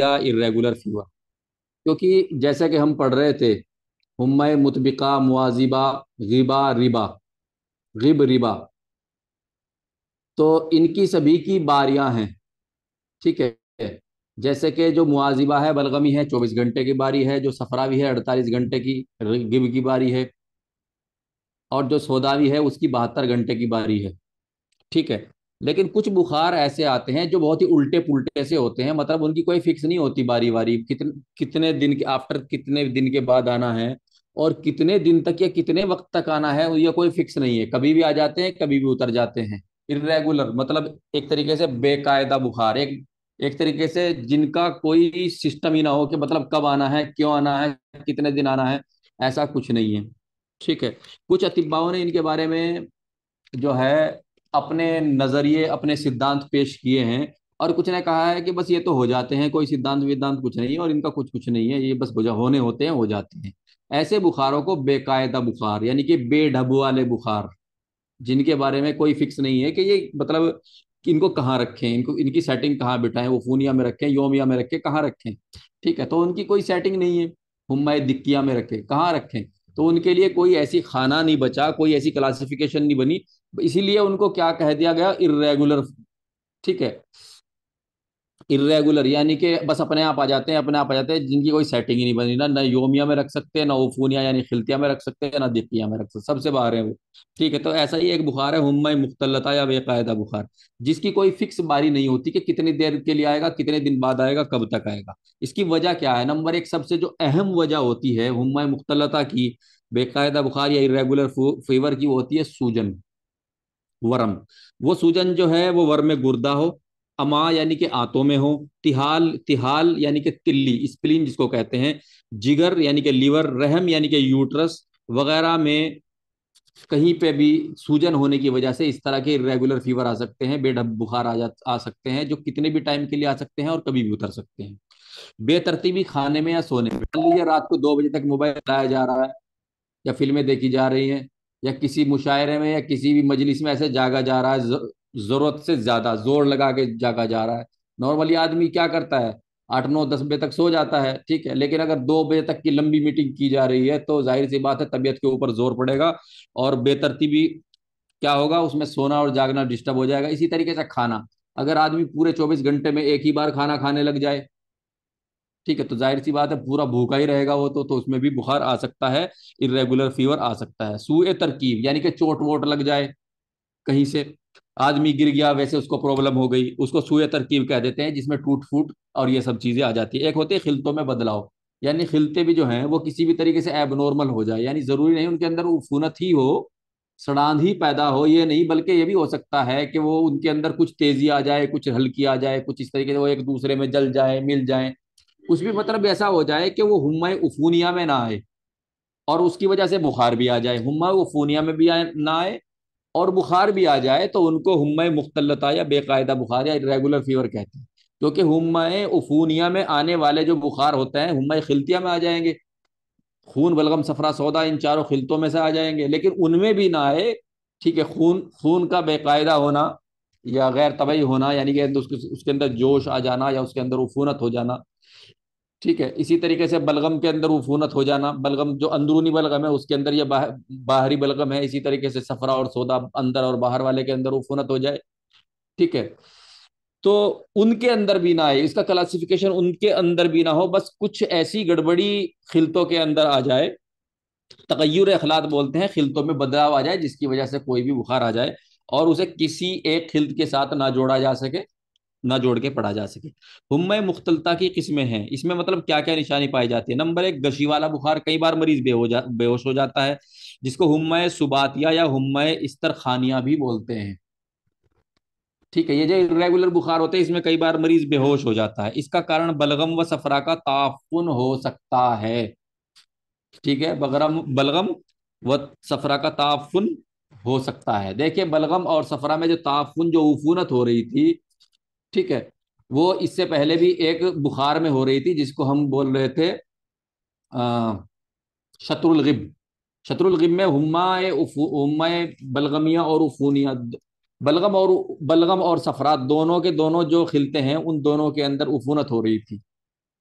या irregular fever क्योंकि जैसा कि हम पढ़ रहे थे हम मुतबिका मुआजिबा गिबा रिबा गिब रिबा तो इनकी सभी की बारियां हैं ठीक है जैसे कि जो मुआजिबा है बलगमी है चौबीस घंटे की बारी है जो सफरावी है अड़तालीस घंटे की गिब की बारी है और जो सौदावी है उसकी बहत्तर घंटे की बारी है ठीक है लेकिन कुछ बुखार ऐसे आते हैं जो बहुत ही उल्टे पुलटे से होते हैं मतलब उनकी कोई फिक्स नहीं होती बारी बारी कितने कितने दिन के आफ्टर कितने दिन के बाद आना है और कितने दिन तक या कितने वक्त तक आना है यह कोई फिक्स नहीं है कभी भी आ जाते हैं कभी भी उतर जाते हैं इरेगुलर मतलब एक तरीके से बेकायदा बुखार एक एक तरीके से जिनका कोई सिस्टम ही ना हो कि मतलब कब आना है क्यों आना है कितने दिन आना है ऐसा कुछ नहीं है ठीक है कुछ अतिबाओं ने इनके बारे में जो है अपने नज़रिए अपने सिद्धांत पेश किए हैं और कुछ ने कहा है कि बस ये तो हो जाते हैं कोई सिद्धांत विद्धांत कुछ नहीं है और इनका कुछ कुछ नहीं है ये बस होने होते हैं हो जाते हैं ऐसे बुखारों को बेकायदा बुखार यानी कि बेढब वाले बुखार जिनके बारे में कोई फिक्स नहीं है कि ये मतलब इनको कहाँ रखें इनको इनकी सेटिंग कहाँ बिठाएं वो फूनिया में रखें योमिया में रखें कहाँ रखें ठीक है तो उनकी कोई सेटिंग नहीं है हमाय दिक्किया में रखें कहाँ रखें तो उनके लिए कोई ऐसी खाना नहीं बचा कोई ऐसी क्लासिफिकेशन नहीं बनी इसीलिए उनको क्या कह दिया गया इरेगुलर ठीक है इरेगुलर यानी कि बस अपने आप आ जाते हैं अपने आप आ जाते हैं जिनकी कोई सेटिंग ही नहीं बनी ना ना योमिया में रख सकते हैं ना उफूनिया यानी खिलतिया में रख सकते हैं ना दिपिया में रख सकते सबसे बाहर है वो ठीक है तो ऐसा ही एक बुखार है हम्मा मुख्तलता या बेकायदा बुखार जिसकी कोई फिक्स बारी नहीं होती कि कितनी देर के लिए आएगा कितने दिन बाद आएगा कब तक आएगा इसकी वजह क्या है नंबर एक सबसे जो अहम वजह होती है हम्मा मुख्तलता की बेकायदा बुखार या इरेगुलर फीवर की वो होती है सूजन वरम वो सूजन जो है वो वर्म गुर्दा हो अमा यानी कि आंतों में हो तिहाल तिहाल यानी कि तिल्ली स्प्लीन जिसको कहते हैं जिगर यानी कि लीवर रहम यानी कि यूट्रस वगैरह में कहीं पे भी सूजन होने की वजह से इस तरह के रेगुलर फीवर आ सकते हैं बेढब बुखार आ जा आ सकते हैं जो कितने भी टाइम के लिए आ सकते हैं और कभी भी उतर सकते हैं बेतरतीबी खाने में या सोने में मान लीजिए रात को दो बजे तक मोबाइल चलाया जा रहा है या फिल्में देखी जा रही हैं या किसी मुशायरे में या किसी भी मजलिस में ऐसे जागा जा रहा है ज़रूरत से ज़्यादा जोर लगा के जागा जा रहा है नॉर्मली आदमी क्या करता है आठ नौ दस बजे तक सो जाता है ठीक है लेकिन अगर दो बजे तक की लंबी मीटिंग की जा रही है तो जाहिर सी बात है तबीयत के ऊपर जोर पड़ेगा और बेतरतीबी क्या होगा उसमें सोना और जागना डिस्टर्ब हो जाएगा इसी तरीके से खाना अगर आदमी पूरे चौबीस घंटे में एक ही बार खाना खाने लग जाए ठीक है तो जाहिर सी बात है पूरा भूखा ही रहेगा वो तो तो उसमें भी बुखार आ सकता है इरेगुलर फीवर आ सकता है सूए तरकीब यानी कि चोट वोट लग जाए कहीं से आदमी गिर गया वैसे उसको प्रॉब्लम हो गई उसको सूए तरकीब कह देते हैं जिसमें टूट फूट और ये सब चीज़ें आ जाती है एक होते है खिलतों में बदलाव यानी खिलते भी जो हैं वो किसी भी तरीके से एबनॉर्मल हो जाए यानी ज़रूरी नहीं उनके अंदर उफूनत ही हो सड़ांध ही पैदा हो ये नहीं बल्कि ये भी हो सकता है कि वो उनके अंदर कुछ तेज़ी आ जाए कुछ हल्की आ जाए कुछ इस तरीके से वो एक दूसरे में जल जाए मिल जाए कुछ भी मतलब ऐसा हो जाए कि वो हम उफूनिया में ना आए और उसकी वजह से बुखार भी आ जाए हम्मा उफूनिया में भी ना आए और बुखार भी आ जाए तो उनको हम्मा मुख्तलता या बेकायदा बुखार या रेगुलर फीवर कहते हैं क्योंकि हम्मा उफूनिया में आने वाले जो बुखार होते हैं हम्मा खिलतिया में आ जाएंगे खून बलगम सफरा सौदा इन चारों खिलतों में से आ जाएंगे लेकिन उनमें भी ना आए ठीक है खून खून का बेकायदा होना या गैर तबाही होना यानी कि उसके उसके अंदर जोश आ जाना या उसके अंदर उफूनत हो जाना ठीक है इसी तरीके से बलगम के अंदर उफूनत हो जाना बलगम जो अंदरूनी बलगम है उसके अंदर या बाहरी बलगम है इसी तरीके से सफरा और सौदा अंदर और बाहर वाले के अंदर उफूनत हो जाए ठीक है तो उनके अंदर भी ना आए इसका क्लासिफिकेशन उनके अंदर भी ना हो बस कुछ ऐसी गड़बड़ी खिलतों के अंदर आ जाए तकैर अखलात बोलते हैं खिलतों में बदलाव आ जाए जिसकी वजह से कोई भी बुखार आ जाए और उसे किसी एक खिल्त के साथ ना जोड़ा जा सके ना जोड़ के पढ़ा जा सके हुम्मय मुख्तलता की किस्में हैं इसमें मतलब क्या क्या निशानी पाई जाती है नंबर एक गशी वाला बुखार कई बार मरीज बेहो जा बेहोश हो जाता है जिसको हुम्मय सुबातिया या इस्तर खानिया भी बोलते हैं ठीक है ये जो रेगुलर बुखार होते हैं इसमें कई बार मरीज बेहोश हो जाता है इसका कारण बलगम व सफरा का ताफुन हो सकता है ठीक है बगरम बलगम व सफरा का ताफुन हो सकता है देखिए बलगम और सफरा में जो ताफुन जो उफूनत हो रही थी ठीक है वो इससे पहले भी एक बुखार में हो रही थी जिसको हम बोल रहे थे शत्रुलगिब शत्रुलगिब में हुमाए हुमाए बलगमिया और उफूनिया बलगम और बलगम और सफरात दोनों के दोनों जो खिलते हैं उन दोनों के अंदर उफूनत हो रही थी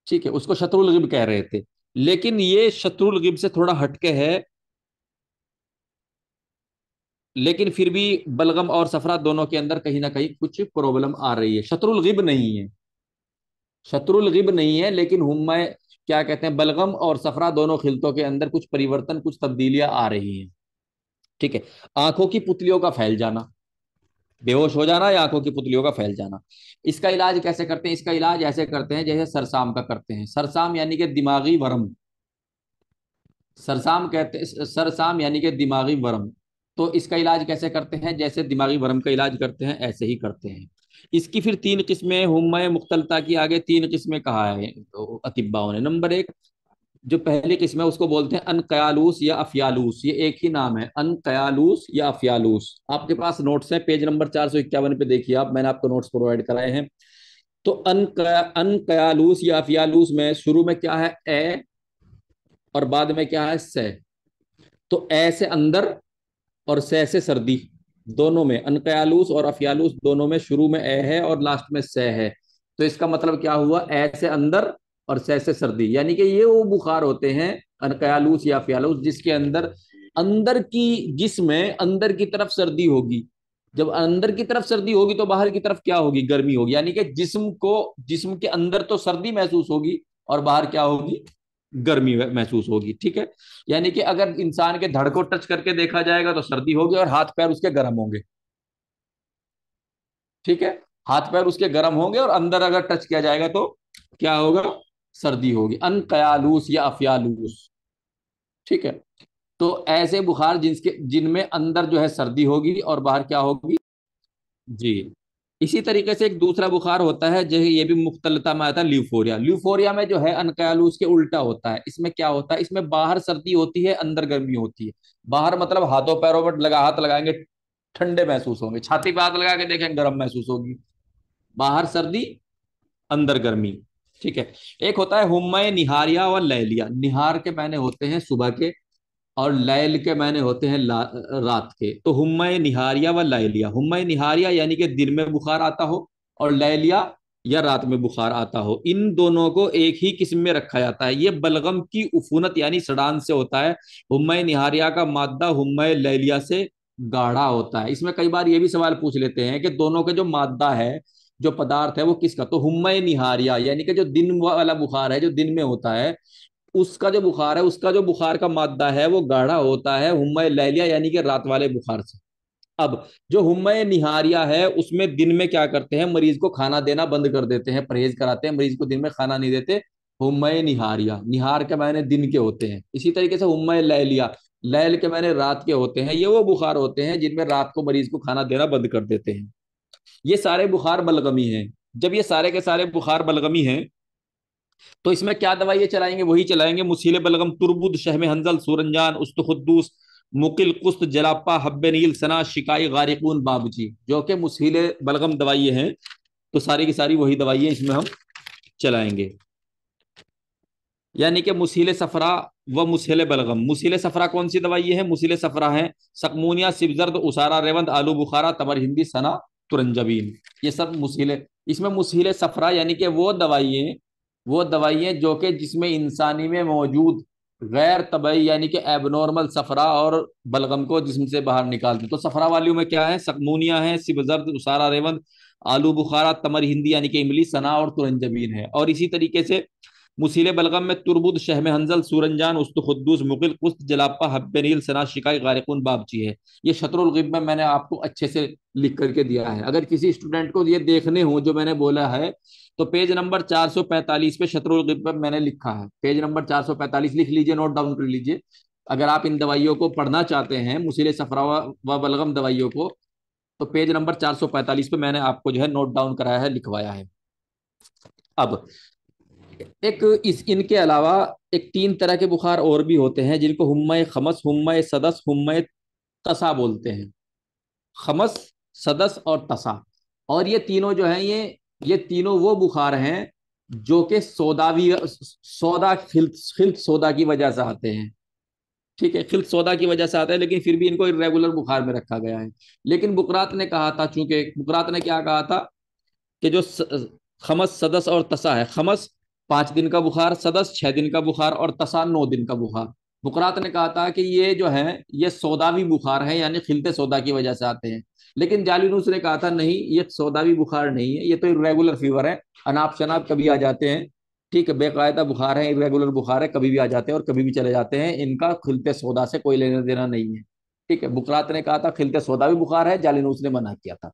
ठीक है उसको शत्रुलगिब कह रहे थे लेकिन ये शत्रुलगिब से थोड़ा हटके है लेकिन फिर भी बलगम और सफरा दोनों के अंदर कहीं ना कहीं कुछ प्रॉब्लम आ रही है शत्रुल गिब नहीं है शत्रुल गिब नहीं है लेकिन हुमा क्या कहते हैं बलगम और सफरा दोनों खिलतों के अंदर कुछ परिवर्तन कुछ तब्दीलियां आ रही हैं ठीक है आंखों की पुतलियों का फैल जाना बेहोश हो जाना या आंखों की पुतलियों का फैल जाना इसका इलाज कैसे करते हैं इसका इलाज ऐसे करते हैं जैसे सरसाम का करते हैं सरसाम यानी कि दिमागी वरम सरसाम कहते सरसाम यानी कि दिमागी वरम तो इसका इलाज कैसे करते हैं जैसे दिमागी भरम का इलाज करते हैं ऐसे ही करते हैं इसकी फिर तीन किस्में हुमय मुख्तलता की आगे तीन किस्में कहा है तो अतिब्बाओं ने नंबर एक जो पहली किस्म है उसको बोलते हैं अनकयालूस या अफियालूस ये एक ही नाम है अनकयालूस या अफियालूस आपके पास नोट्स हैं पेज नंबर चार सौ इक्यावन पे देखिए आप मैंने आपको नोट्स प्रोवाइड कराए हैं तो अनकया अनकयालूस या अफियालूस में शुरू में क्या है ए और बाद में क्या है से तो ए से अंदर और सह से सर्दी दोनों में अनकयालूस और अफियालूस दोनों में शुरू में ए है और लास्ट में स है तो इसका मतलब क्या हुआ ए से अंदर और सह से सर्दी यानी कि ये वो बुखार होते हैं अनकयालूस या अफियालूस जिसके अंदर अंदर की जिसमें अंदर की तरफ सर्दी होगी जब अंदर की तरफ सर्दी होगी तो बाहर की तरफ क्या होगी गर्मी होगी यानी कि जिसम को जिसम के अंदर तो सर्दी महसूस होगी और बाहर क्या होगी गर्मी महसूस होगी ठीक है यानी कि अगर इंसान के धड़ को टच करके देखा जाएगा तो सर्दी होगी और हाथ पैर उसके गर्म होंगे ठीक है हाथ पैर उसके गर्म होंगे और अंदर अगर टच किया जाएगा तो क्या होगा सर्दी होगी अनकयालूस या अफियालूस ठीक है तो ऐसे बुखार जिनके जिनमें अंदर जो है सर्दी होगी और बाहर क्या होगी जी इसी तरीके से एक दूसरा बुखार होता है जो ये भी मुख्तलता में आता है ल्यूफोरिया ल्यूफोरिया में जो है अनकयालू उसके उल्टा होता है इसमें क्या होता है इसमें बाहर सर्दी होती है अंदर गर्मी होती है बाहर मतलब हाथों पैरों पर लगा हाथ लगाएंगे ठंडे महसूस होंगे छाती पर हाथ लगा के देखें गर्म महसूस होगी बाहर सर्दी अंदर गर्मी ठीक है एक होता है हुमय निहारिया और लहलिया निहार के मैंने होते हैं सुबह के और लैल के मैंने होते हैं रात के तो हुम्मा निहारिया व लैलिया हुम्मा निहारिया यानी कि दिन में बुखार आता हो और लैलिया या रात में बुखार आता हो इन दोनों को एक ही किस्म में रखा जाता है ये बलगम की उफूनत यानी सड़ान से होता है हुमय निहारिया का मादा हुमय लैलिया से गाढ़ा होता है इसमें कई बार ये भी सवाल पूछ लेते हैं कि दोनों के जो मादा है जो पदार्थ है वो किसका तो हुमय निहारिया यानी कि जो दिन वाला बुखार है जो दिन में होता है उसका जो बुखार है उसका जो बुखार का मादा है वो गाढ़ा होता है हुमय लैलिया यानी कि रात वाले बुखार से अब जो हुमय निहारिया है उसमें दिन में क्या करते हैं मरीज को खाना देना बंद कर देते हैं परहेज कराते हैं मरीज को दिन में खाना नहीं देते हुमय निहारिया निहार के मायने दिन के होते हैं इसी तरीके से हुमय लैलिया लैल के मायने रात के होते हैं ये वो बुखार होते हैं जिनमें रात को मरीज को खाना देना बंद कर देते हैं ये सारे बुखार बलगमी हैं जब ये सारे के सारे बुखार बलगमी हैं तो इसमें क्या दवाइयां चलाएंगे वही चलाएंगे मुसीले बलगम तुरबुद शहम हंजल सुरंजान उस्तखुद्दूस मुकिल कुस्त जलापा हब्बे नील सना शिकाई गारिकून बाबूजी जो कि मुसीले बलगम दवाइये हैं तो सारी की सारी वही दवाइयां इसमें हम चलाएंगे यानी कि मुसीले सफरा व मुसीले बलगम मुसीले सफरा कौन सी दवाइये हैं मुसीले सफरा हैं सकमूनिया सिबजर्द उसारा रेवंद आलू बुखारा तमर हिंदी सना तुरंजबीन ये सब मुसीले इसमें मुसीले सफरा यानी कि वो दवाइये वो दवाइयाँ जो कि जिसमें इंसानी में मौजूद गैर तबई यानी कि एबनॉर्मल सफरा और बलगम को जिसम से बाहर निकालते तो सफरा वालियों में क्या है सकमूनिया है सिबजर्द उसारा रेवंद आलू बुखारा तमर हिंदी यानी कि इमली सना और तुरंजबीन है और इसी तरीके से मुसील बलगम में तुरबुद शहम हंजल सूरनजान उस्त मुगिल कुस्त जलापा हब्बे नील सना शिकाई गारिकुन बाबची है ये शतरगिब में मैंने आपको अच्छे से लिख करके दिया है अगर किसी स्टूडेंट को ये देखने हो जो मैंने बोला है तो पेज नंबर 445 पे शतरगिब में मैंने लिखा है पेज नंबर 445 लिख लीजिए नोट डाउन कर लीजिए अगर आप इन दवाइयों को पढ़ना चाहते हैं मुसीले सफरा व बलगम दवाइयों को तो पेज नंबर पैंतालीस पे मैंने आपको जो है नोट डाउन कराया है लिखवाया है अब एक इस इनके अलावा एक तीन तरह के बुखार और भी होते हैं जिनको हमय खमस हमय सदस हमय तसा बोलते हैं खमस सदस और तसा और ये तीनों जो हैं ये ये तीनों वो बुखार हैं जो कि सौदावी सौदा खिल्त खिल्त सौदा की वजह से आते हैं ठीक है खिल्त सौदा की वजह से आता है लेकिन फिर भी इनको रेगुलर बुखार में रखा गया है लेकिन बुकरात ने कहा था चूंकि बुकरात ने क्या कहा था कि जो खमस सदस और तसा है खमस पांच दिन का बुखार सदस छह दिन का बुखार और तसा नौ दिन का बुखार बुकरात ने कहा था कि ये जो है ये सौदावी बुखार है यानी खिलते सौदा की वजह से आते हैं लेकिन जालीनूस ने कहा था नहीं ये सौदावी बुखार नहीं है ये तो इरेगुलर फीवर है अनाप शनाप कभी आ जाते हैं ठीक है बेकायदा बुखार है इरेगुलर बुखार है कभी भी आ जाते हैं और कभी भी चले जाते हैं इनका खिलते सौदा से कोई लेना देना नहीं है ठीक है बुकरात ने कहा था खिलते सौदा भी बुखार है जालीनूस ने मना किया था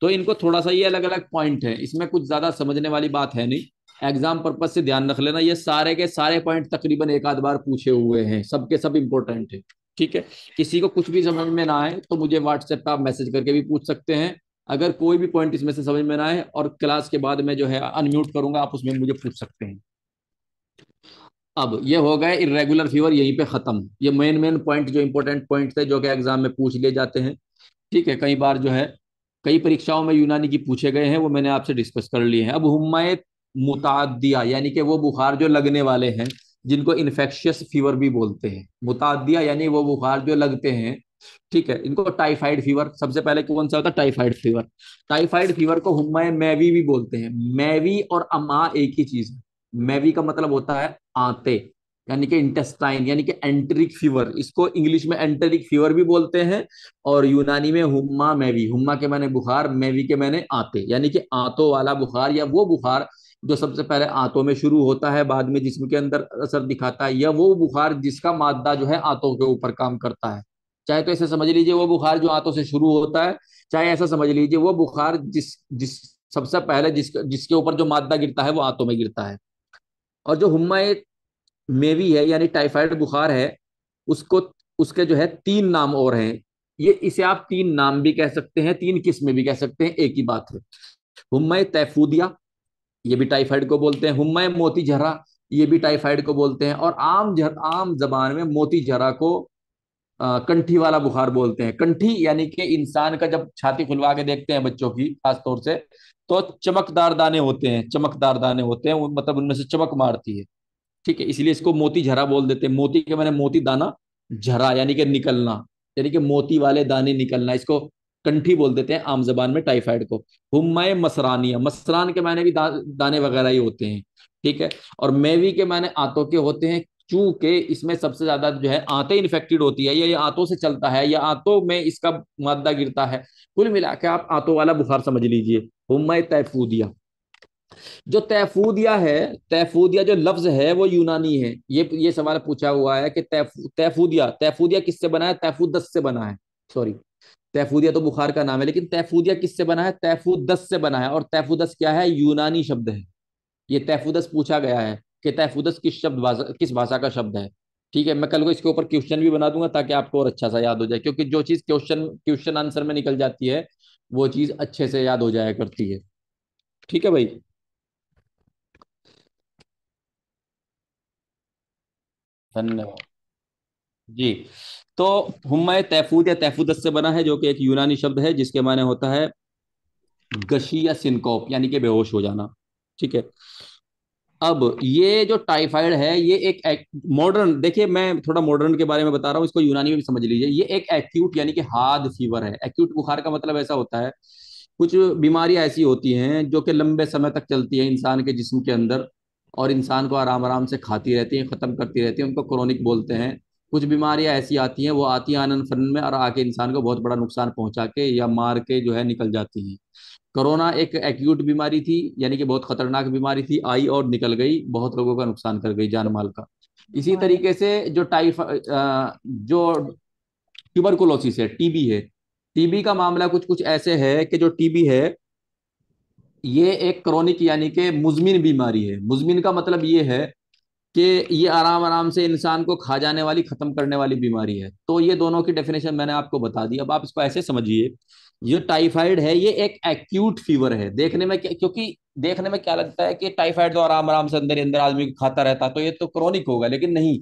तो इनको थोड़ा सा ये अलग अलग पॉइंट है इसमें कुछ ज्यादा समझने वाली बात है नहीं एग्जाम पर्पज से ध्यान रख लेना ये सारे के सारे पॉइंट तकरीबन एक आध बार पूछे हुए हैं सबके सब, सब इंपॉर्टेंट है ठीक है किसी को कुछ भी समझ में ना आए तो मुझे व्हाट्सएप पर आप मैसेज करके भी पूछ सकते हैं अगर कोई भी पॉइंट इसमें से समझ में ना आए और क्लास के बाद में जो है अनम्यूट करूंगा आप उसमें मुझे पूछ सकते हैं अब ये हो गए इरेगुलर फीवर यहीं पे खत्म ये मेन मेन पॉइंट जो इंपॉर्टेंट पॉइंट थे जो कि एग्जाम में पूछ लिए जाते हैं ठीक है कई बार जो है कई परीक्षाओं में यूनानी की पूछे गए हैं वो मैंने आपसे डिस्कस कर लिए हैं अब हुमायत मुतादिया यानी कि वो बुखार जो लगने वाले हैं जिनको इन्फेक्शियस फीवर भी बोलते हैं मुतादिया यानी वो बुखार जो लगते हैं ठीक है इनको टाइफाइड फीवर सबसे पहले कौन सा होता है टाइफाइड फीवर टाइफाइड फीवर को हुमा मैवी भी बोलते हैं मैवी और अमा एक ही चीज है मैवी का मतलब होता है आते यानी कि इंटेस्टाइन यानी कि एंटरिक फीवर इसको इंग्लिश में एंटरिक फीवर भी बोलते हैं और यूनानी में हुम्मा मैवी हुम्मा के मैंने बुखार मैवी के मैंने आते यानी कि आंतों वाला बुखार या वो बुखार जो सबसे पहले आंतों में शुरू होता है बाद में जिसम के अंदर असर दिखाता है या वो बुखार जिसका मादा जो है आंतों के ऊपर काम करता है चाहे तो ऐसे समझ लीजिए वो बुखार जो आंतों से शुरू होता है चाहे ऐसा समझ लीजिए वो बुखार जिस जिस सबसे पहले जिस जिसके ऊपर जो मादा गिरता है वो आंतों में गिरता है और जो हम मेवी है यानी टाइफाइड बुखार है उसको उसके जो है तीन नाम और हैं ये इसे आप तीन नाम भी कह सकते हैं तीन किस्में भी कह सकते हैं एक ही बात है हुमा तैफूदिया ये भी टाइफाइड को बोलते हैं हुमय मोती झरा ये भी टाइफाइड को बोलते हैं और आम जर, आम जबान में मोती जहरा को आ, कंठी वाला बुखार बोलते हैं कंठी यानी कि इंसान का जब छाती खुलवा के देखते हैं बच्चों की खासतौर से तो चमकदार दाने होते हैं चमकदार दाने होते हैं मतलब उनमें से चमक मारती है ठीक है इसलिए इसको मोती झरा बोल देते हैं मोती के मैंने मोती दाना झरा यानी कि निकलना यानी कि मोती वाले दाने निकलना इसको कंठी बोल देते हैं आम जबान में टाइफाइड को हुमाय मसरानिया मसरान के मायने भी दा, दाने वगैरह ही होते हैं ठीक है और मेवी के मायने आंतों के होते हैं चूंकि इसमें सबसे ज्यादा जो है आंतें इन्फेक्टेड होती है या ये आंतों से चलता है या आंतों में इसका मादा गिरता है कुल मिला के आप आंतों वाला बुखार समझ लीजिए हुमाय तैफूदिया जो तैफूदिया है तैफूदिया जो लफ्ज है वो यूनानी है ये ये सवाल पूछा हुआ है कि तैफू तैफूदिया तैफूदिया किससे बना है तैफूदस से बना है सॉरी तहफूदिया तो बुखार का नाम है लेकिन तैफूदिया किससे बना है तैफुदस से बना है और तैफुदस क्या है यूनानी शब्द है ये तहफूदस पूछा गया है कि तहफूदस किस शब्द भाषा किस भाषा का शब्द है ठीक है मैं कल को इसके ऊपर क्वेश्चन भी बना दूंगा ताकि आपको और अच्छा सा याद हो जाए क्योंकि जो चीज़ क्वेश्चन क्वेश्चन आंसर में निकल जाती है वो चीज़ अच्छे से याद हो जाया करती है ठीक है भाई धन्यवाद जी तो हुमा तहफूद या तैफूद से बना है जो कि एक यूनानी शब्द है जिसके माने होता है गशी या सिनकोप यानी कि बेहोश हो जाना ठीक है अब ये जो टाइफाइड है ये एक, एक मॉडर्न देखिए मैं थोड़ा मॉडर्न के बारे में बता रहा हूँ इसको यूनानी में भी समझ लीजिए ये एक एक्यूट यानी कि हार्ड फीवर है एक्यूट बुखार का मतलब ऐसा होता है कुछ बीमारियां ऐसी होती हैं जो कि लंबे समय तक चलती है इंसान के जिस्म के अंदर और इंसान को आराम आराम से खाती रहती हैं ख़त्म करती रहती हैं उनको क्रोनिक बोलते हैं कुछ बीमारियां ऐसी आती हैं वो आती हैं आनंद फनन में और आके इंसान को बहुत बड़ा नुकसान पहुंचा के या मार के जो है निकल जाती हैं कोरोना एक एक्यूट बीमारी थी यानी कि बहुत खतरनाक बीमारी थी आई और निकल गई बहुत लोगों का नुकसान कर गई जान माल का इसी हाँ। तरीके से जो टाइफ जो ट्यूबरकोलोसिस है टीबी है टीबी का मामला कुछ कुछ ऐसे है कि जो टीबी है ये एक क्रोनिक यानी कि मुजमिन बीमारी है मुजमिन का मतलब ये है कि ये आराम आराम से इंसान को खा जाने वाली खत्म करने वाली बीमारी है तो ये दोनों की डेफिनेशन मैंने आपको बता दी अब आप इसको ऐसे समझिए जो टाइफाइड है ये एक एक्यूट फीवर है देखने में क्योंकि देखने में क्या लगता है कि टाइफाइड तो आराम आराम से अंदर अंदर आदमी खाता रहता तो ये तो क्रॉनिक होगा लेकिन नहीं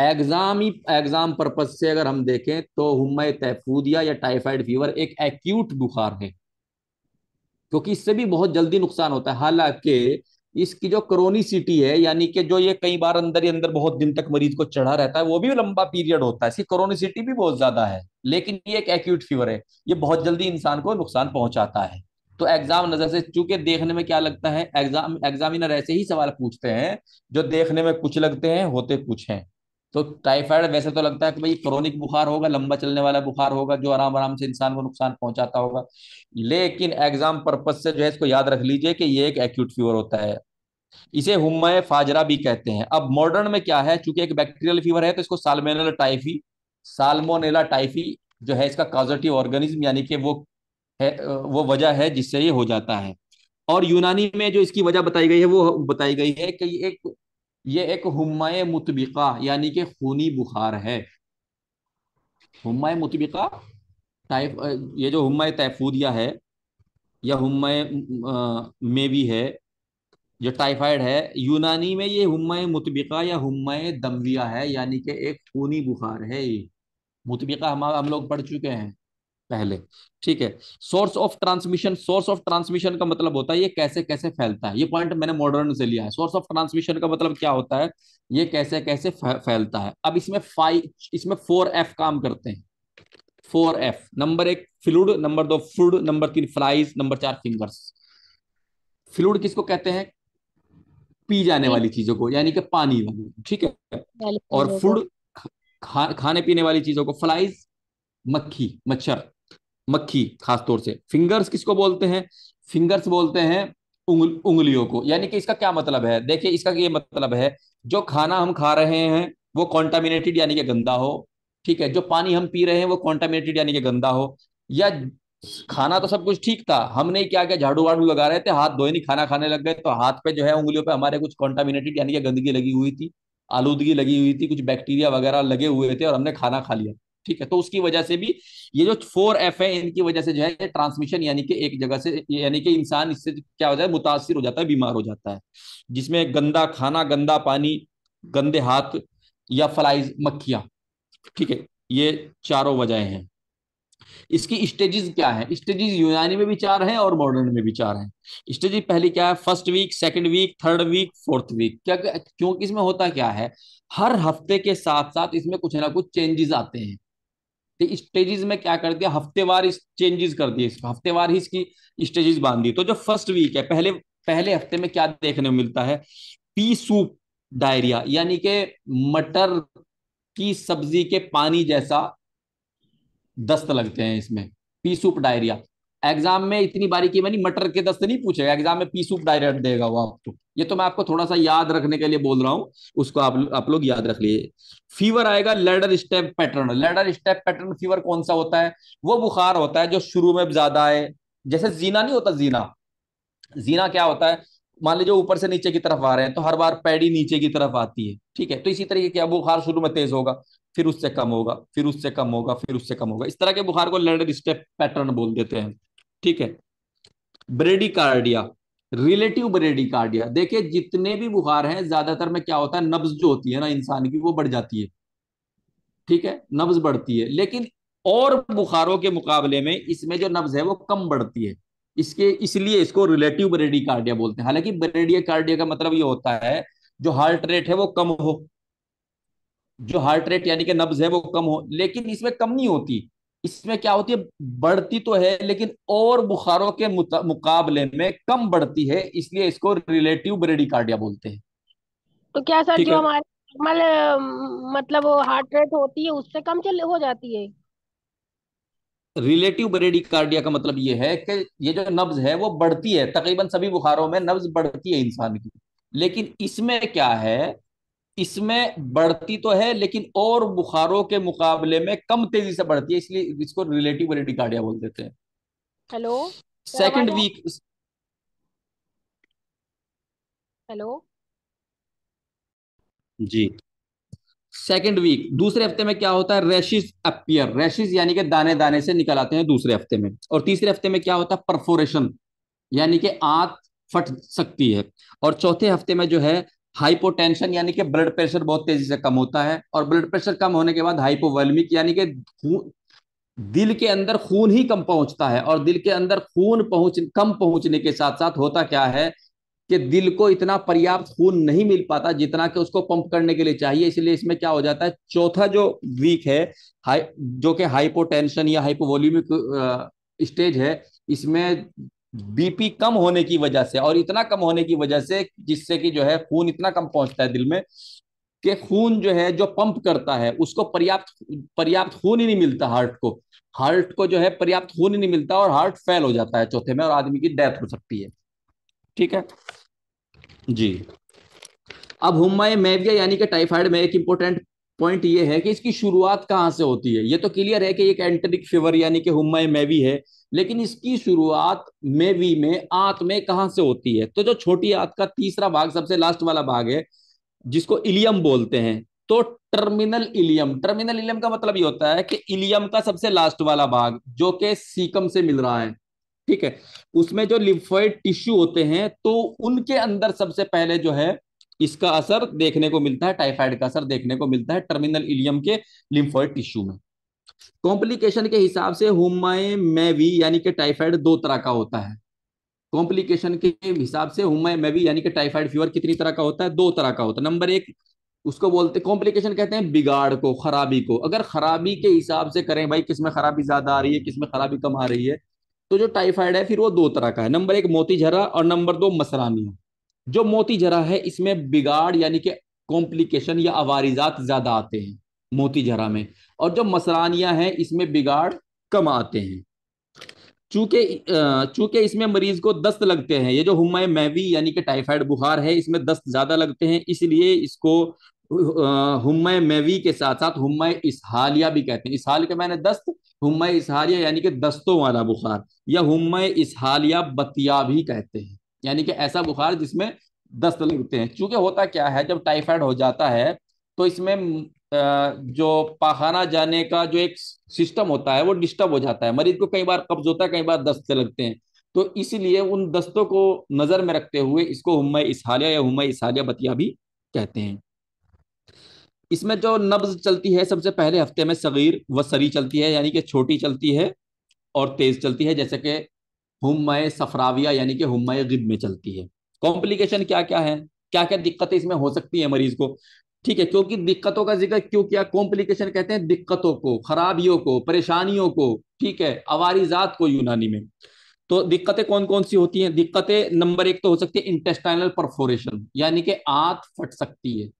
एग्जाम ही एग्जाम पर्पज से अगर हम देखें तो हुमा तैफूदिया या टाइफाइड फीवर एक एक्यूट बुखार है क्योंकि इससे भी बहुत जल्दी नुकसान होता है हालांकि इसकी जो क्रोनिसिटी है यानी कि जो ये कई बार अंदर ही अंदर बहुत दिन तक मरीज को चढ़ा रहता है वो भी लंबा पीरियड होता है इसकी क्रोनिसिटी भी बहुत ज्यादा है लेकिन ये एक एक्यूट फीवर है ये बहुत जल्दी इंसान को नुकसान पहुंचाता है तो एग्जाम नजर से चूंकि देखने में क्या लगता है एग्जाम एग्जामिनर ऐसे ही सवाल पूछते हैं जो देखने में कुछ लगते हैं होते कुछ हैं तो टाइफाइड वैसे तो लगता है कि भाई क्रोनिक बुखार होगा लंबा चलने वाला बुखार होगा जो आराम आराम से इंसान को नुकसान पहुंचाता होगा लेकिन एग्जाम पर्पज से जो है इसको याद रख लीजिए कि ये एक एक्यूट फीवर होता है इसे हुमय फाजरा भी कहते हैं अब मॉडर्न में क्या है चूंकि एक बैक्टीरियल फीवर है तो इसको साल्मेनेला टाइफी साल्मोनेला टाइफी जो है इसका कॉजेटिव ऑर्गेनिज्म यानी कि वो है वो वजह है जिससे ये हो जाता है और यूनानी में जो इसकी वजह बताई गई है वो बताई गई है कि एक ये एक हमाय मुतबिका यानी कि खूनी बुखार है हमाय मुतबिका टाइफ ये जो हमाय तैफूदिया है या हमाय मेवी है जो टाइफाइड है यूनानी में ये हमाय मुतबिका या हमाय दमविया है यानी कि एक खूनी बुखार है ये मुतबिका हम हम लोग पढ़ चुके हैं पहले ठीक है source of transmission source of transmission का मतलब होता है ये कैसे कैसे फैलता है ये पॉइंट मैंने मॉडर्न से लिया है सोर्स ऑफ ट्रांसमिशन का मतलब क्या होता है ये कैसे कैसे फैलता है अब इसमें फाइव इसमें फोर एफ काम करते हैं फोर एफ नंबर एक फ्लूड नंबर दो फूड नंबर तीन फ्लाइज नंबर चार फिंगर्स फ्लूड किसको कहते हैं पी जाने वाली चीजों को यानी कि पानी वाली ठीक है और फूड खा, खाने पीने वाली चीजों को फ्लाइज मक्खी मच्छर मक्खी खासतौर से फिंगर्स किसको बोलते हैं फिंगर्स बोलते हैं उंगल, उंगलियों को यानी कि इसका क्या मतलब है देखिए इसका ये मतलब है जो खाना हम खा रहे हैं वो कॉन्टामिनेटेड यानी कि गंदा हो ठीक है जो पानी हम पी रहे हैं वो कॉन्टामिनेटेड यानी कि गंदा हो या खाना तो सब कुछ ठीक था हमने क्या क्या झाड़ू वाड़ू लगा रहे थे हाथ धोए नहीं खाना खाने लग गए तो हाथ पे जो है उंगलियों पे हमारे कुछ कॉन्टामिनेटेड यानी कि गंदगी लगी हुई थी आलूदगी लगी हुई थी कुछ बैक्टीरिया वगैरह लगे हुए थे और हमने खाना खा लिया ठीक है तो उसकी वजह से भी ये जो फोर एफ है इनकी वजह से जो है ट्रांसमिशन यानी कि एक जगह से यानी कि इंसान इससे क्या हो जाता है मुतासर हो जाता है बीमार हो जाता है जिसमें गंदा खाना गंदा पानी गंदे हाथ या फलाइज मक्खियां ठीक है ये चारों वजह हैं इसकी स्टेजेस क्या है स्टेजेस यूनानी में भी चार हैं और मॉडर्न में भी चार हैं स्टेजेस पहली क्या है first week second week third week fourth week क्या क्योंकि इसमें होता क्या है हर हफ्ते के साथ साथ इसमें कुछ ना कुछ चेंजेस आते हैं तो स्टेजेस में क्या कर दिया हफ्तेवार चेंजेस कर दिए इसको हफ्तेवार ही इसकी स्टेजेस बांध दी तो जो फर्स्ट वीक है पहले पहले हफ्ते में क्या देखने को मिलता है पी सूप डायरिया यानी के मटर की सब्जी के पानी जैसा दस्त लगते हैं इसमें पी सूप डायरिया एग्जाम में इतनी बारीकी मैंने मटर के दस्त नहीं पूछेगा एग्जाम में पी सूप डायरिया देगा वो आपको ये तो मैं आपको थोड़ा सा याद रखने के लिए बोल रहा हूँ उसको आप आप लोग याद रख लीजिए फीवर आएगा ladder step pattern ladder step pattern fever कौन सा होता है वो बुखार होता है जो शुरू में ज्यादा आए जैसे जीना नहीं होता जीना जीना क्या होता है मान लीजिए ऊपर से नीचे की तरफ आ रहे हैं तो हर बार पैडी नीचे की तरफ आती है ठीक है तो इसी तरीके क्या बुखार शुरू में तेज होगा फिर उससे कम होगा फिर उससे कम होगा फिर उससे कम होगा इस तरह के बुखार को लेडर स्टेप पैटर्न बोल देते हैं ठीक है ब्रेडिकार्डिया रिलेटिव ब्रेडिकार्डिया देखिए जितने भी बुखार हैं ज्यादातर में क्या होता है नब्ज जो होती है ना इंसान की वो बढ़ जाती है ठीक है नब्ज बढ़ती है लेकिन और बुखारों के मुकाबले में इसमें जो नब्ज है वो कम बढ़ती है इसके इसलिए इसको रिलेटिव ब्रेडिकार्डिया बोलते हैं हालांकि कार्डिया का मतलब ये होता है जो हार्ट रेट है वो कम हो जो हार्ट रेट यानी कि नब्ज है वो कम हो लेकिन इसमें कम नहीं होती इसमें क्या होती है बढ़ती तो है लेकिन और बुखारों के मुकाबले में कम बढ़ती है इसलिए इसको रिलेटिव ब्रेडिकार्डिया बोलते हैं तो क्या सर जो हमारे नॉर्मल मतलब वो हार्ट रेट होती है उससे कम चल हो जाती है रिलेटिव ब्रेडिकार्डिया का मतलब ये है कि ये जो नब्ज है वो बढ़ती है तकरीबन सभी बुखारों में नब्ज बढ़ती है इंसान की लेकिन इसमें क्या है इसमें बढ़ती तो है लेकिन और बुखारों के मुकाबले में कम तेजी से बढ़ती है इसलिए इसको रिलेटिव रेडिकार्डिया बोल देते हैं hello second week hello ji second week दूसरे हफ्ते में क्या होता है रैशिज अपियर रैशिज यानी कि दाने दाने से निकल आते हैं दूसरे हफ्ते में और तीसरे हफ्ते में क्या होता है परफोरेशन यानी कि आंत फट सकती है और चौथे हफ्ते में जो है हाइपोटेंशन यानी कि ब्लड प्रेशर बहुत तेजी से कम होता है और ब्लड प्रेशर कम होने के बाद हाइपोवेलमिक यानी कि दिल के अंदर खून ही कम पहुंचता है और दिल के अंदर खून पहुंच कम पहुंचने के साथ साथ होता क्या है कि दिल को इतना पर्याप्त खून नहीं मिल पाता जितना कि उसको पंप करने के लिए चाहिए इसलिए इसमें क्या हो जाता है चौथा जो वीक है हाई जो कि हाइपोटेंशन या हाइपोवोल्यूमिक स्टेज है इसमें बीपी कम होने की वजह से और इतना कम होने की वजह से जिससे कि जो है खून इतना कम पहुंचता है दिल में कि खून जो है जो पंप करता है उसको पर्याप्त पर्याप्त खून ही नहीं मिलता हार्ट को हार्ट को जो है पर्याप्त खून ही नहीं मिलता और हार्ट फेल हो जाता है चौथे में और आदमी की डेथ हो सकती है ठीक है जी अब हुमाए मैविया यानी कि टाइफाइड में एक इंपॉर्टेंट पॉइंट ये है कि इसकी शुरुआत कहाँ से होती है ये तो क्लियर है कि एक एंटरिक फीवर यानी कि हुमाए मैवी है लेकिन इसकी शुरुआत में वी में आंत में कहां से होती है तो जो छोटी आंत का तीसरा भाग सबसे लास्ट वाला भाग है जिसको इलियम बोलते हैं तो टर्मिनल इलियम टर्मिनल इलियम का मतलब ये होता है कि इलियम का सबसे लास्ट वाला भाग जो कि सीकम से मिल रहा है ठीक है उसमें जो लिम्फोइड टिश्यू होते हैं तो उनके अंदर सबसे पहले जो है इसका असर देखने को मिलता है टाइफाइड का असर देखने को मिलता है टर्मिनल इलियम के लिम्फोइड टिश्यू में कॉम्प्लिकेशन के हिसाब से हुमाए मैवी यानी कि टाइफाइड दो तरह का होता है कॉम्प्लिकेशन के हिसाब से हुमाए मैवी यानी कि टाइफाइड फीवर कितनी तरह का होता है दो तरह का होता है नंबर एक उसको बोलते कॉम्प्लिकेशन कहते हैं बिगाड़ को खराबी को अगर खराबी के हिसाब से करें भाई किस में खराबी ज्यादा आ रही है किस में खराबी कम आ रही है तो जो टाइफाइड है फिर वो दो तरह का है नंबर एक मोती झरा और नंबर दो मसरानिया जो मोती झरा है इसमें बिगाड़ यानी कि कॉम्प्लिकेशन या आवारीजात ज्यादा आते हैं मोती जरा में और जो मसरानिया हैं इसमें बिगाड़ कम आते हैं चूंकि चूंकि इसमें मरीज को दस्त लगते हैं ये जो हुमाय मैवी यानी कि टाइफाइड बुखार है इसमें दस्त ज़्यादा लगते हैं इसलिए इसको हुमाय मैवी के साथ साथ हुमाय इसहालिया भी कहते हैं इसहाल के मैंने दस्त हुमाय इसहालिया यानी कि दस्तों वाला बुखार या हुमाय इसहालिया बतिया भी कहते हैं यानी कि ऐसा बुखार जिसमें दस्त लगते हैं चूंकि होता क्या है जब टाइफाइड हो जाता है तो इसमें जो पाखाना जाने का जो एक सिस्टम होता है वो डिस्टर्ब हो जाता है मरीज को कई बार कब्ज होता है कई बार दस्त लगते हैं तो इसलिए उन दस्तों को नजर में रखते हुए इसको हम इसहालिया या हम इसहालिया बतिया भी कहते हैं इसमें जो नब्ज चलती है सबसे पहले हफ्ते में सगीर व सरी चलती है यानी कि छोटी चलती है और तेज चलती है जैसे कि हुमय सफराविया यानी कि हुमय गिब में चलती है कॉम्प्लिकेशन क्या क्या है क्या क्या दिक्कतें इसमें हो सकती है मरीज को ठीक है क्योंकि दिक्कतों का जिक्र क्यों किया कॉम्प्लिकेशन कहते हैं दिक्कतों को खराबियों को परेशानियों को ठीक है अवारीजात को यूनानी में तो दिक्कतें कौन कौन सी होती हैं दिक्कतें नंबर एक तो हो सकती है इंटेस्टाइनल परफोरेशन यानी कि आंत फट सकती है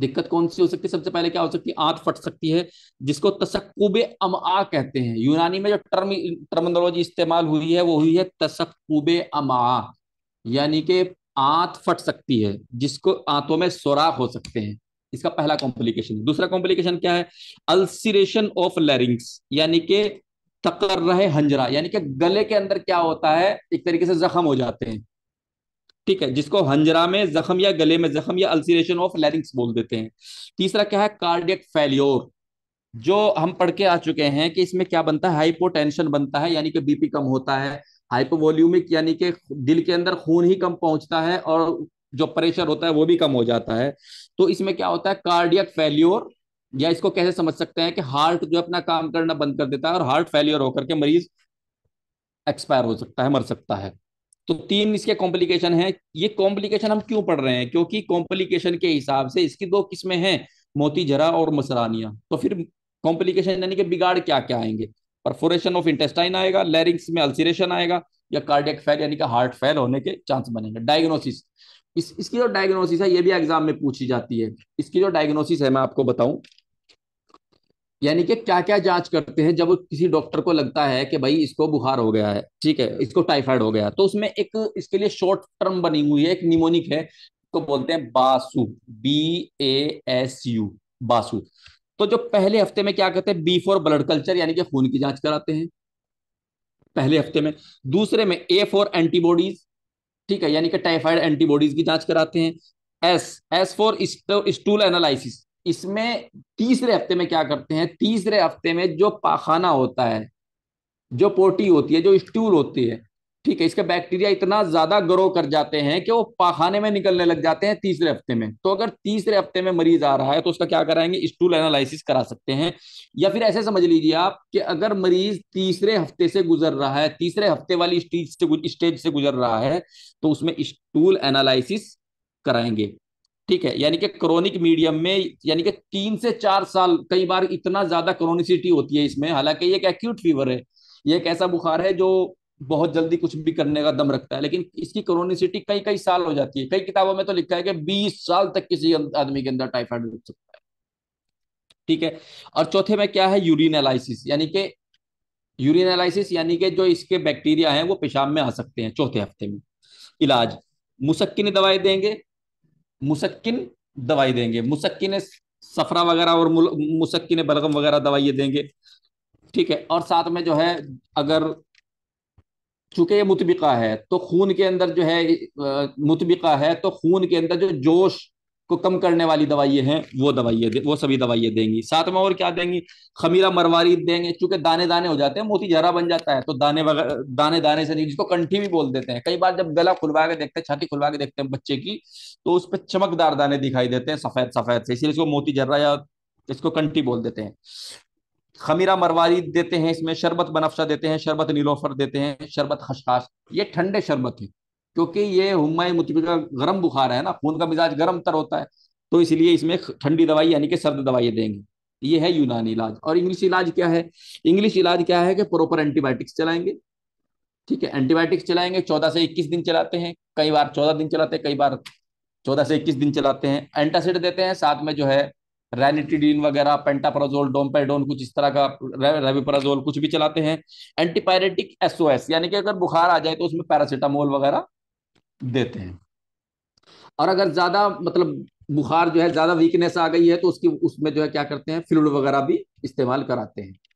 दिक्कत कौन सी हो सकती है सबसे पहले क्या हो सकती है आंत फट सकती है जिसको तसक्कुब अमआ कहते हैं यूनानी में जो टर्म टर्मिनोलॉजी इस्तेमाल हुई है वो हुई है तसक्कुब अमआ यानी कि आंत फट सकती है जिसको आंतों में सोराख हो सकते हैं इसका पहला कॉम्प्लिकेशन दूसरा कॉम्प्लिकेशन क्या है अल्सिरेशन ऑफ लैरिंग्स यानी कि तकर रहे हंजरा यानी कि गले के अंदर क्या होता है एक तरीके से जख्म हो जाते हैं ठीक है जिसको हंजरा में जख्म या गले में जख्म या अल्सिरेशन ऑफ लैरिंग्स बोल देते हैं तीसरा क्या है कार्डियक फेल्योर जो हम पढ़ के आ चुके हैं कि इसमें क्या बनता है हाइपोटेंशन बनता है यानी कि बीपी कम होता है हाइपोवोल्यूमिक यानी कि दिल के अंदर खून ही कम पहुंचता है और जो प्रेशर होता है वो भी कम हो जाता है तो इसमें क्या होता है कार्डियक फेल्योर या इसको कैसे समझ सकते हैं कि हार्ट जो अपना काम करना बंद कर देता है और हार्ट फेल्योर होकर के मरीज एक्सपायर हो सकता है मर सकता है तो तीन इसके कॉम्प्लिकेशन है ये कॉम्प्लिकेशन हम क्यों पढ़ रहे हैं क्योंकि कॉम्प्लिकेशन के हिसाब से इसकी दो किस्में हैं मोती जरा और मसरानिया तो फिर कॉम्प्लिकेशन यानी कि बिगाड़ क्या क्या आएंगे परफोरेशन ऑफ इंटेस्टाइन आएगा लैरिंग्स में अल्सरेशन आएगा या कार्डियक फेल यानी कि हार्ट फेल होने के चांस बनेंगे डायग्नोसिस इस इसकी जो डायग्नोसिस है ये भी एग्जाम में पूछी जाती है इसकी जो डायग्नोसिस है मैं आपको बताऊं यानी कि क्या क्या जांच करते हैं जब किसी डॉक्टर को लगता है कि भाई इसको बुखार हो गया है ठीक है इसको टाइफाइड हो गया तो उसमें एक इसके लिए शॉर्ट टर्म बनी हुई है एक निमोनिक है को बोलते हैं बासु बी ए एस यू बासु तो जो पहले हफ्ते में क्या करते हैं बी फोर ब्लड कल्चर यानी कि खून की जांच कराते हैं पहले हफ्ते में दूसरे में ए फोर एंटीबॉडीज ठीक है यानी कि टाइफाइड एंटीबॉडीज की जांच कराते हैं S S four stool analysis इसमें तीसरे हफ्ते में क्या करते हैं तीसरे हफ्ते में जो पाखाना होता है जो पोटी होती है जो स्टूल होती है ठीक है इसके बैक्टीरिया इतना ज्यादा ग्रो कर जाते हैं कि वो पाखाने में निकलने लग जाते हैं तीसरे हफ्ते में तो अगर तीसरे हफ्ते में मरीज आ रहा है तो उसका क्या कराएंगे स्टूल एनालिसिस करा सकते हैं या फिर ऐसे समझ लीजिए आप कि अगर मरीज तीसरे हफ्ते से गुजर रहा है तीसरे हफ्ते वाली स्टेज से स्टेज से गुजर रहा है तो उसमें स्टूल एनालिसिस कराएंगे ठीक है यानी कि क्रोनिक मीडियम में यानी कि तीन से चार साल कई बार इतना ज्यादा क्रोनिसिटी होती है इसमें हालांकि ये एक एक्यूट फीवर है ये एक ऐसा बुखार है जो बहुत जल्दी कुछ भी करने का दम रखता है लेकिन इसकी क्रोनिसिटी कई कई साल हो जाती है कई किताबों में तो लिखा है कि बीस साल तक किसी अं-, आदमी के अंदर टाइफाइड रुक सकता है ठीक है और चौथे में क्या है यूरिन एलाइसिस यानी कि यूरिन एलाइसिस यानी कि जो इसके बैक्टीरिया हैं वो पेशाब में आ सकते हैं चौथे हफ्ते में इलाज मुसक्किन दवाई देंगे मुसक्किन दवाई देंगे मुसक्किन सफरा वगैरह और मुसक्किन बलगम वगैरह दवाइये देंगे ठीक है और साथ में जो है अगर चूंकि ये मुतबिका है तो खून के अंदर जो है मुतबिका है तो खून के अंदर जो जोश को कम करने वाली दवाइयां हैं वो दवाइयां वो सभी दवाइयां देंगी साथ में और क्या देंगी खमीरा मरवारी देंगे चूंकि दाने दाने हो जाते हैं मोती जरा बन जाता है तो दाने वगैरह दाने दाने से नहीं जिसको कंठी भी बोल देते हैं कई बार जब गला खुलवा के देखते हैं छाती खुलवा के देखते हैं बच्चे की तो उस पर चमकदार दाने दिखाई देते हैं सफेद सफेद से इसलिए इसको मोती जर्रा या इसको कंठी बोल देते हैं खमीरा मरवारी देते हैं इसमें शरबत बनफशा देते हैं शरबत नीलोफर देते हैं शरबत खशखाश ये ठंडे शरबत है क्योंकि ये हुमाय मुतबी का गर्म बुखार है ना खून का मिजाज गर्म तर होता है तो इसलिए इसमें ठंडी दवाई यानी कि सर्द दवाई देंगे ये है यूनानी इलाज और इंग्लिश इलाज क्या है इंग्लिश इलाज क्या है कि प्रॉपर एंटीबायोटिक्स चलाएंगे ठीक है एंटीबायोटिक्स चलाएंगे चौदह से इक्कीस दिन चलाते हैं कई बार चौदह दिन चलाते हैं कई बार चौदह से इक्कीस दिन चलाते हैं एंटासिड देते हैं साथ में जो है रेनिटिडीन वगैरह पेंटाप्राजोल डोमपेडोन कुछ इस तरह का रेविप्राजोल कुछ भी चलाते हैं एंटीपायरेटिक एसओएस यानी कि अगर बुखार आ जाए तो उसमें पैरासीटामोल वगैरह देते हैं और अगर ज्यादा मतलब बुखार जो है ज्यादा वीकनेस आ गई है तो उसकी उसमें जो है क्या करते हैं फ्लूड वगैरह भी इस्तेमाल कराते हैं